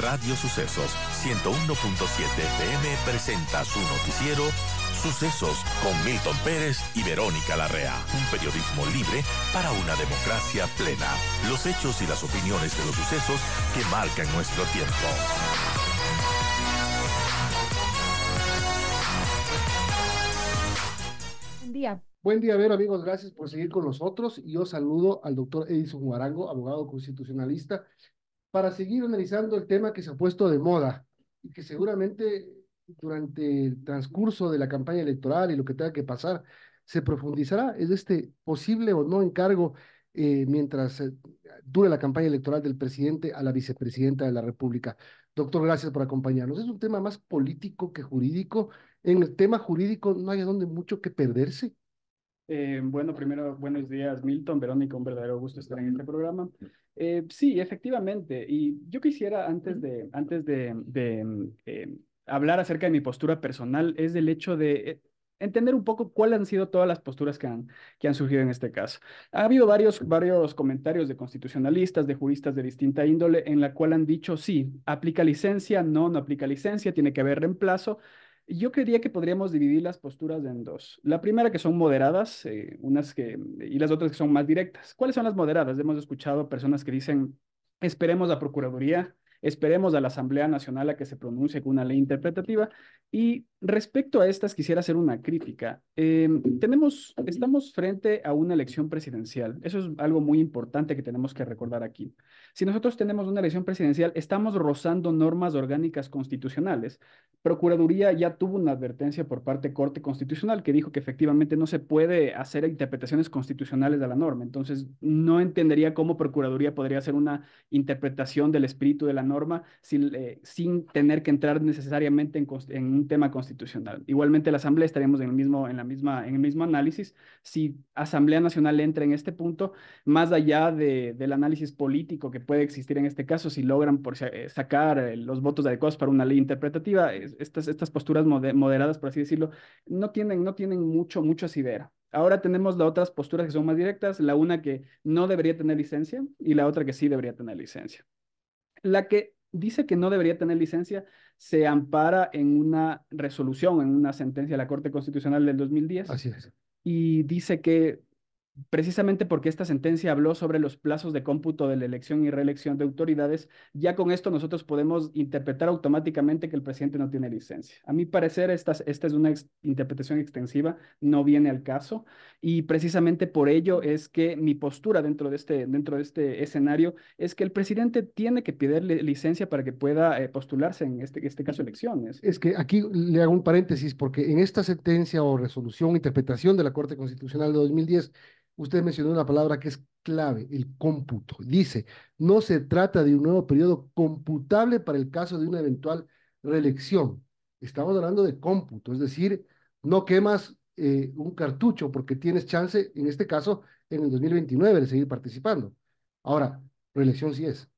Radio Sucesos 101.7 FM presenta su noticiero Sucesos con Milton Pérez y Verónica Larrea. Un periodismo libre para una democracia plena. Los hechos y las opiniones de los sucesos que marcan nuestro tiempo. Buen día. Buen día, ver amigos. Gracias por seguir con nosotros. y Yo saludo al doctor Edison Guarango, abogado constitucionalista para seguir analizando el tema que se ha puesto de moda y que seguramente durante el transcurso de la campaña electoral y lo que tenga que pasar se profundizará, es este posible o no encargo eh, mientras eh, dure la campaña electoral del presidente a la vicepresidenta de la República. Doctor, gracias por acompañarnos. Es un tema más político que jurídico. En el tema jurídico no hay a mucho que perderse. Eh, bueno, primero, buenos días, Milton, Verónica, un verdadero gusto estar en este programa. Eh, sí, efectivamente, y yo quisiera antes de, antes de, eh, hablar acerca de mi postura personal, es del hecho de entender un poco cuáles han sido todas las posturas que han, que han surgido en este caso. Ha habido varios, varios comentarios de constitucionalistas, de juristas de distinta índole, en la cual han dicho, sí, aplica licencia, no, no aplica licencia, tiene que haber reemplazo, yo creería que podríamos dividir las posturas en dos. La primera que son moderadas, eh, unas que, y las otras que son más directas. ¿Cuáles son las moderadas? Hemos escuchado personas que dicen, esperemos la Procuraduría, esperemos a la Asamblea Nacional a que se pronuncie con una ley interpretativa y Respecto a estas, quisiera hacer una crítica. Em, tenemos, estamos frente a una elección presidencial. Eso es algo muy importante que tenemos que recordar aquí. Si nosotros tenemos una elección presidencial, estamos rozando normas orgánicas constitucionales. Procuraduría ya tuvo una advertencia por parte Corte Constitucional que dijo que efectivamente no se puede hacer interpretaciones constitucionales de la norma. Entonces, no entendería cómo Procuraduría podría hacer una interpretación del espíritu de la norma sin, eh, sin tener que entrar necesariamente en un tema constitucional Igualmente la Asamblea estaríamos en el mismo, en la misma, en el mismo análisis. Si Asamblea Nacional entra en este punto, más allá del análisis político que puede existir en este caso, si logran por eh, sacar eh, los votos adecuados para una ley interpretativa, estas, estas posturas moderadas, por así decirlo, no tienen, no tienen mucho, mucho asidera. Ahora tenemos las otras posturas que son más directas, la una que no debería tener licencia y la otra que sí debería tener licencia. La que dice que no debería tener licencia se ampara en una resolución, en una sentencia de la Corte Constitucional del 2010. Así es. Y dice que precisamente porque esta sentencia habló sobre los plazos de cómputo de la elección y reelección de autoridades, ya con esto nosotros podemos interpretar automáticamente que el presidente no tiene licencia. A mi parecer, esta, esta es una interpretación extensiva, no viene al caso, y precisamente por ello es que mi postura dentro de este, dentro de este escenario es que el presidente tiene que pedir licencia para que pueda eh, postularse en este, este caso elecciones. Es que aquí le hago un paréntesis, porque en esta sentencia o resolución, interpretación de la Corte Constitucional de 2010, usted mencionó una palabra que es clave, el cómputo. Dice, no se trata de un nuevo periodo computable para el caso de una eventual reelección. Estamos hablando de cómputo, es decir, no quemas eh, un cartucho porque tienes chance, en este caso, en el 2029 de seguir participando. Ahora, reelección sí es.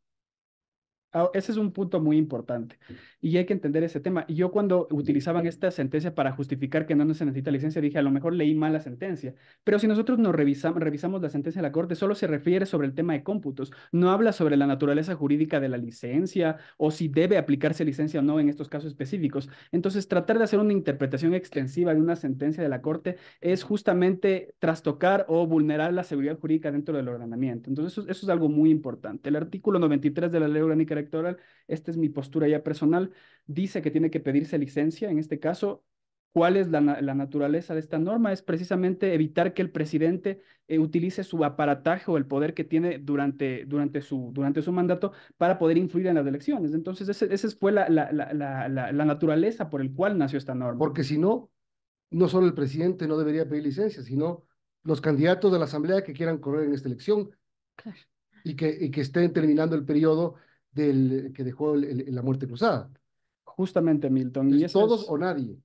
Ah, ese es un punto muy importante y hay que entender ese tema. Y yo cuando utilizaban esta sentencia para justificar que no se necesita licencia, dije, a lo mejor leí mal la sentencia. Pero si nosotros nos revisamos, revisamos la sentencia de la Corte, solo se refiere sobre el tema de cómputos, no habla sobre la naturaleza jurídica de la licencia o si debe aplicarse licencia o no en estos casos específicos. Entonces, tratar de hacer una interpretación extensiva de una sentencia de la Corte es justamente trastocar o vulnerar la seguridad jurídica dentro del ordenamiento. Entonces, eso, eso es algo muy importante. El artículo 93 de la Ley Orgánica electoral, esta es mi postura ya personal, dice que tiene que pedirse licencia, en este caso, ¿cuál es la, naturaleza de esta norma? Es precisamente evitar que el presidente eh, utilice su aparataje o el poder que tiene durante, durante, su, durante su mandato para poder influir en las elecciones. Entonces, esa fue la, la, la naturaleza por el cual nació esta norma. Porque si no, no solo el presidente no debería pedir licencia, sino los candidatos de la Asamblea que quieran correr en esta elección y, que, y que estén terminando el periodo que dejó la muerte cruzada. Justamente, Milton. y es todos o nadie.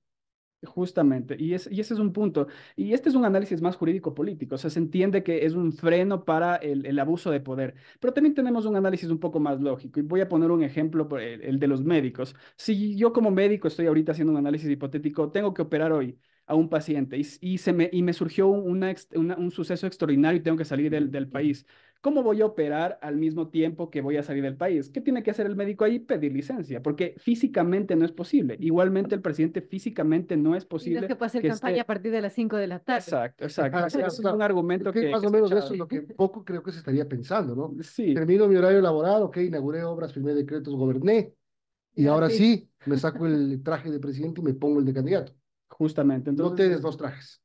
Justamente, y, es, y ese es un punto. Y este es un análisis más jurídico-político, o sea, se entiende que es un freno para el, abuso de poder, pero también tenemos un análisis un poco más lógico, y voy a poner un ejemplo, el, de los médicos. Si yo como médico estoy ahorita haciendo un análisis hipotético, tengo que operar hoy a un paciente y, se me, y me surgió un, un suceso extraordinario y tengo que salir del, del país, ¿Cómo voy a operar al mismo tiempo que voy a salir del país? ¿Qué tiene que hacer el médico ahí? Pedir licencia, porque físicamente no es posible. Igualmente el presidente físicamente no es posible. no que puede hacer campaña a partir de las 5 de la tarde. Exacto, exacto. es un argumento que, más o menos eso es lo que poco creo que se estaría pensando, ¿no? Sí. Termino mi horario laboral, ok, inauguré obras, firmé decretos, goberné. Y ahora sí. me saco el traje de presidente y me pongo el de candidato. Justamente. Entonces, no tienes dos trajes.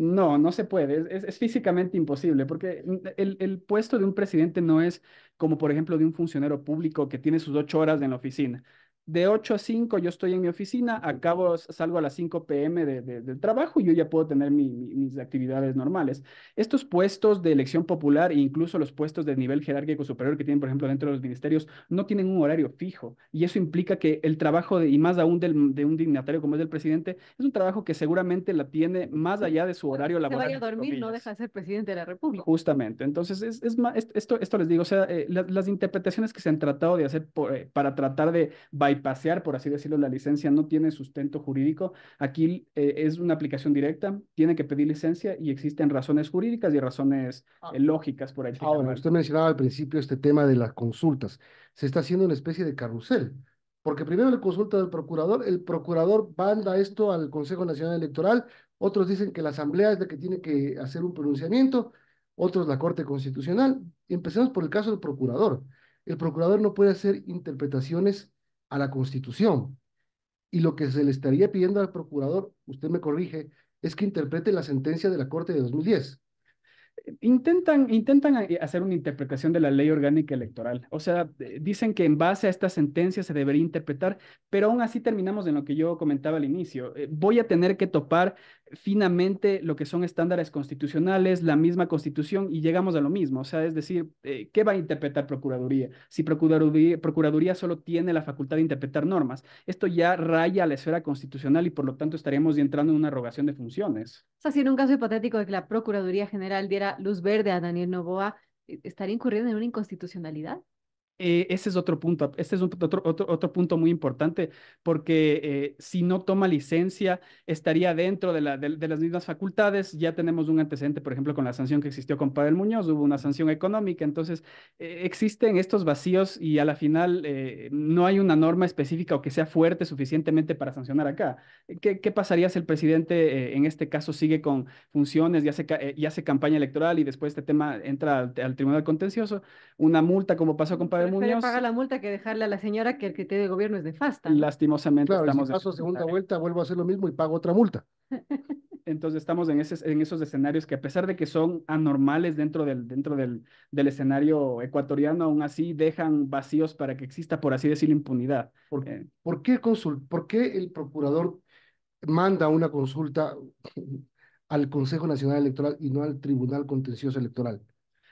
No, no se puede, es, físicamente imposible, porque el, el, puesto de un presidente no es como, por ejemplo, de un funcionario público que tiene sus ocho horas en la oficina de 8 a 5 yo estoy en mi oficina, acabo, salgo a las 5 pm de, del trabajo y yo ya puedo tener mis actividades normales. Estos puestos de elección popular e incluso los puestos de nivel jerárquico superior que tienen, por ejemplo, dentro de los ministerios, no tienen un horario fijo y eso implica que el trabajo, de, y más aún del, de un dignatario como es el presidente, es un trabajo que seguramente la tiene más allá de su horario laboral. vaya a dormir, no deja de ser presidente de la República. Justamente, entonces es, esto, esto les digo, o sea, eh, las, interpretaciones que se han tratado de hacer eh, para tratar de pasear, por así decirlo, la licencia, no tiene sustento jurídico. Aquí eh, es una aplicación directa, tiene que pedir licencia y existen razones jurídicas y razones ah. eh, lógicas por ahí. Ahora, usted mencionaba al principio este tema de las consultas. Se está haciendo una especie de carrusel, porque primero la consulta del procurador, el procurador manda esto al Consejo Nacional Electoral, otros dicen que la Asamblea es la que tiene que hacer un pronunciamiento, otros la Corte Constitucional. Empecemos por el caso del procurador. El procurador no puede hacer interpretaciones a la Constitución. Y lo que se le estaría pidiendo al procurador, usted me corrige, es que interprete la sentencia de la Corte de 2010. Intentan, intentan eh, hacer una interpretación de la ley orgánica electoral. O sea, dicen que en base a esta sentencia se debería interpretar, pero aún así terminamos en lo que yo comentaba al inicio. Eh, voy a tener que topar finamente lo que son estándares constitucionales, la misma constitución, y llegamos a lo mismo. O sea, es decir, eh, ¿qué va a interpretar Procuraduría? Si Procuraduría, Procuraduría solo tiene la facultad de interpretar normas, esto ya raya a la esfera constitucional y por lo tanto estaríamos entrando en una arrogación de funciones. O sea, si en un caso hipotético de que la Procuraduría General diera luz verde a Daniel Novoa, ¿e-, ¿estaría incurriendo en una inconstitucionalidad? Eh, ese es otro punto, este es otro, otro, otro, punto muy importante, porque eh, si no toma licencia, estaría dentro de, de, las mismas facultades. Ya tenemos un antecedente, por ejemplo, con la sanción que existió con Pavel Muñoz, hubo una sanción económica. Entonces, eh, existen estos vacíos y a la final no hay una norma específica o que sea fuerte suficientemente para sancionar acá. ¿Qué, qué pasaría si el presidente en este caso sigue con funciones y hace, y hace campaña electoral y después este tema entra al, Tribunal Contencioso? Una multa como pasó con Pavel paga la multa que dejarle a la señora que el criterio de gobierno es nefasta. Lastimosamente claro, estamos. Si paso segunda vuelta, vuelvo a hacer lo mismo y pago otra multa. Entonces estamos en, en esos escenarios que a pesar de que son anormales dentro, del, dentro del, escenario ecuatoriano, aún así dejan vacíos para que exista, por así decirlo, impunidad. ¿Por, eh, qué, ¿por qué el procurador manda una consulta al Consejo Nacional Electoral y no al Tribunal Contencioso Electoral?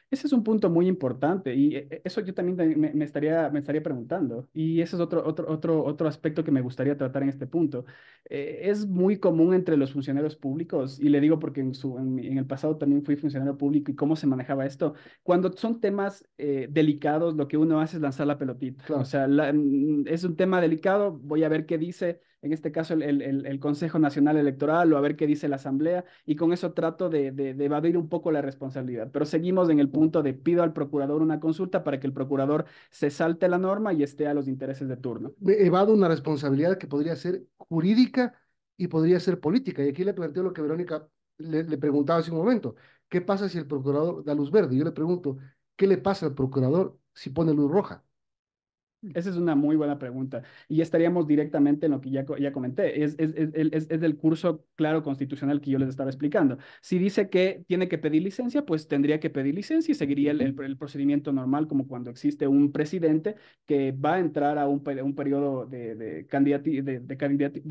Ese es un punto muy importante y eh, eh, eso yo también me, estaría, me estaría preguntando. Y ese es otro, otro, otro, otro aspecto que me gustaría tratar en este punto. Eh, es muy común entre los funcionarios públicos, y le digo porque en, su, en, el pasado también fui funcionario público y cómo se manejaba esto. Cuando son temas delicados, lo que uno hace es lanzar la pelotita. O sea, mm, es un tema delicado, voy a ver qué dice en este caso el, Consejo Nacional Electoral o a ver qué dice la Asamblea, y con eso trato de, evadir un poco la responsabilidad. Pero seguimos en el punto de pido al procurador una consulta para que el procurador se salte la norma y esté a los intereses de turno. Evado una responsabilidad que podría ser jurídica y podría ser política. Y aquí le planteo lo que Verónica le preguntaba hace un momento. ¿Qué pasa si el procurador da luz verde? Yo le pregunto, ¿qué le pasa al procurador si pone luz roja? Mm. Esa es una muy buena pregunta. Y estaríamos directamente en lo que ya, ya comenté. Es, es, del curso claro constitucional que yo les estaba explicando. Si dice que tiene que pedir licencia, pues tendría que pedir licencia y seguiría el, procedimiento normal como cuando existe un presidente que va a entrar a un, un periodo de, de,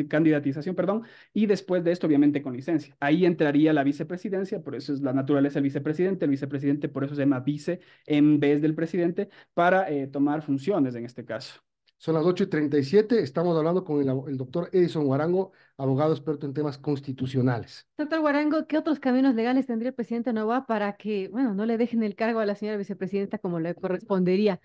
candidatización perdón, y después de esto, obviamente, con licencia. Ahí entraría la vicepresidencia, por eso es la naturaleza del vicepresidente. El vicepresidente, por eso se llama vice en vez del presidente, para eh, tomar funciones en este este caso. Son las 8:37, y Estamos hablando con el, doctor Edison Guarango, abogado experto en temas constitucionales. Doctor Guarango, ¿qué otros caminos legales tendría el presidente Nova para que, bueno, no le dejen el cargo a la señora vicepresidenta como le correspondería?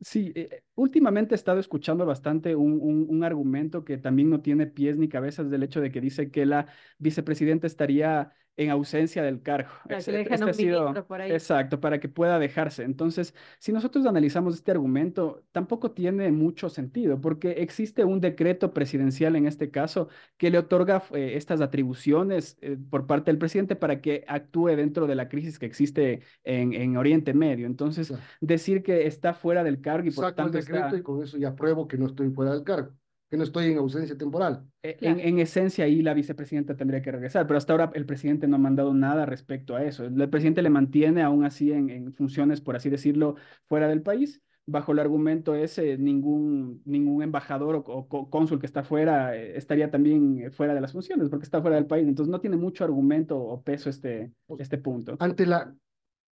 Sí, eh, últimamente he estado escuchando bastante un, argumento que también no tiene pies ni cabezas del hecho de que dice que la vicepresidenta estaría en ausencia del cargo. Este, e-, este exacto, para que pueda dejarse. Entonces, si nosotros analizamos este argumento, tampoco tiene mucho sentido, porque existe un decreto presidencial en este caso que le otorga eh, estas atribuciones eh, por parte del presidente para que actúe dentro de la crisis que existe en, Oriente Medio. Entonces, decir que está fuera del cargo y por tanto y con eso ya apruebo que no estoy fuera del cargo, que no estoy en ausencia temporal. E-, en, esencia, ahí la vicepresidenta tendría que regresar, pero hasta ahora el presidente no ha mandado nada respecto a eso. El presidente le mantiene aún así en, funciones, por así decirlo, fuera del país bajo el argumento ese, ningún, ningún embajador o, cónsul que está fuera eh, estaría también eh, fuera de las funciones porque está fuera del país. Entonces no tiene mucho argumento o peso este, este punto. Ante la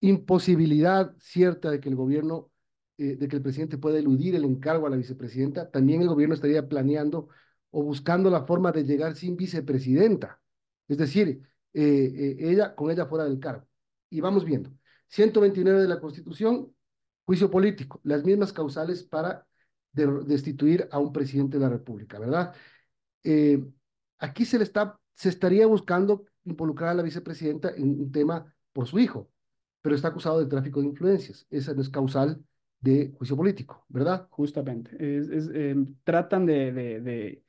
imposibilidad cierta de que el gobierno eh, de que el presidente pueda eludir el encargo a la vicepresidenta, también el gobierno estaría planeando o buscando la forma de llegar sin vicepresidenta. Es decir, eh, eh, ella con ella fuera del cargo. Y vamos viendo. 129 de la Constitución, juicio político, las mismas causales para destituir a un presidente de la República, ¿verdad? aquí se le está, se estaría buscando involucrar a la vicepresidenta en un tema por su hijo, pero está acusado de tráfico de influencias. Esa no es causal de juicio político, ¿verdad? Justamente. Eh, tratan de, de, de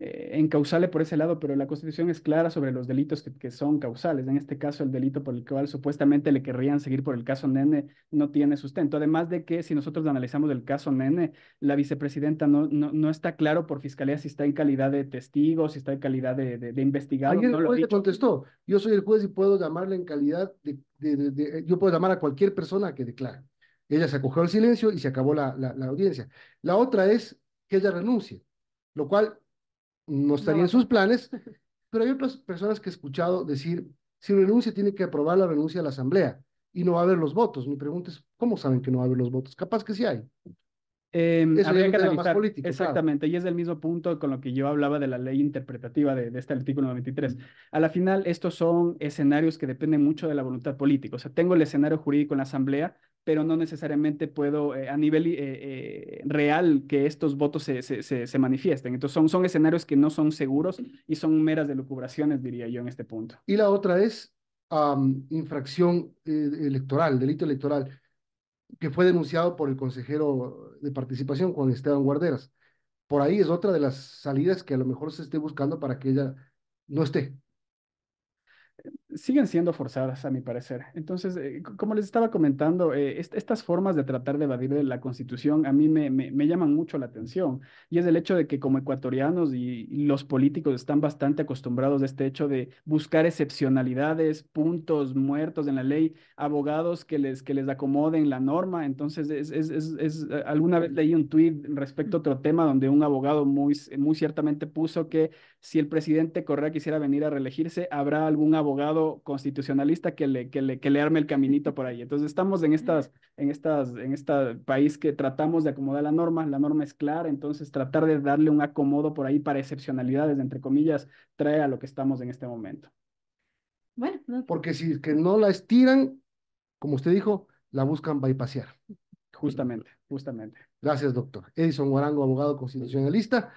eh, encausarle por ese lado, pero la Constitución es clara sobre los delitos que, son causales. En este caso, el delito por el cual supuestamente le querrían seguir por el caso Nene no tiene sustento. Además de que si nosotros analizamos el caso Nene, la vicepresidenta no, no, está claro por fiscalía si está en calidad de testigo, si está en calidad de, de, contestó, yo soy el juez y puedo llamarle en calidad de, de yo puedo llamar a cualquier persona que declare. Ella se acogió al silencio y se acabó la, la, audiencia. La otra es que ella renuncie, lo cual no estaría en sus planes, pero hay otras personas que he escuchado decir, si renuncia tiene que aprobar la renuncia a la asamblea y no va a haber los votos. Mi pregunta es, ¿cómo saben que no va a haber los votos? Capaz que sí hay. Eh, habría que analizar, exactamente, y es del mismo punto con lo que yo hablaba de la ley interpretativa de, este artículo 93. A la final, estos son escenarios que dependen mucho de la voluntad política. O sea, tengo el escenario jurídico en la Asamblea, pero no necesariamente puedo eh, a nivel eh, eh, real que estos votos se, manifiesten. Entonces son, son escenarios que no son seguros y son meras delucubraciones, diría yo, en este punto. Y la otra es infracción electoral, delito electoral, que fue denunciado por el consejero de participación, Juan Esteban Guarderas. Por ahí es otra de las salidas que a lo mejor se esté buscando para que ella no esté siguen siendo forzadas, a mi parecer. Entonces, eh, como les estaba comentando, eh, estas formas de tratar de evadir la Constitución a mí me, me, llaman mucho la atención. Y es el hecho de que como ecuatorianos y, los políticos están bastante acostumbrados a este hecho de buscar excepcionalidades, puntos muertos en la ley, abogados que les, que les acomoden la norma. Entonces, es, es, es, eh, alguna vez leí un tuit respecto a otro tema donde un abogado muy, muy ciertamente puso que si el presidente Correa quisiera venir a reelegirse, habrá algún abogado constitucionalista que le, que le, arme el caminito por ahí. Entonces estamos en estas, en estas, en este país que tratamos de acomodar la norma, la norma es clara, entonces tratar de darle un acomodo por ahí para excepcionalidades, entre comillas, trae a lo que estamos en este momento. Bueno, porque si que no la estiran, como usted dijo, la buscan bypassear. Justamente, justamente. Gracias, doctor. Edison Guarango, abogado constitucionalista.